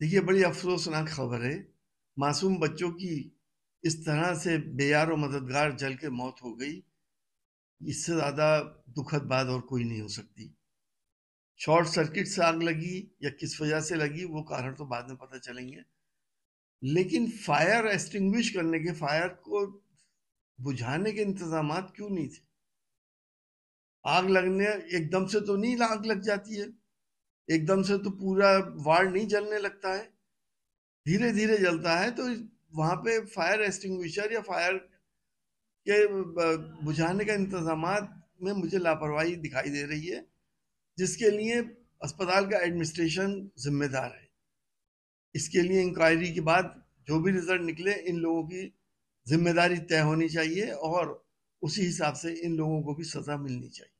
देखिए बड़ी अफसोसनाक खबर है मासूम बच्चों की इस तरह से बेयार और मददगार जल के मौत हो गई इससे ज़्यादा दुखद बात और कोई नहीं हो सकती शॉर्ट सर्किट से आग लगी या किस वजह से लगी वो कारण तो बाद में पता चलेंगे लेकिन फायर एक्सटिंग्विश करने के फायर को बुझाने के इंतजाम क्यों नहीं थे आग लगने एकदम से तो नहीं आग लग जाती है एकदम से तो पूरा वार्ड नहीं जलने लगता है धीरे धीरे जलता है तो वहां पे फायर एस्टिंग या फायर के बुझाने का इंतजाम में मुझे लापरवाही दिखाई दे रही है जिसके लिए अस्पताल का एडमिनिस्ट्रेशन जिम्मेदार है इसके लिए इंक्वायरी के बाद जो भी रिजल्ट निकले इन लोगों की जिम्मेदारी तय होनी चाहिए और उसी हिसाब से इन लोगों को भी सजा मिलनी चाहिए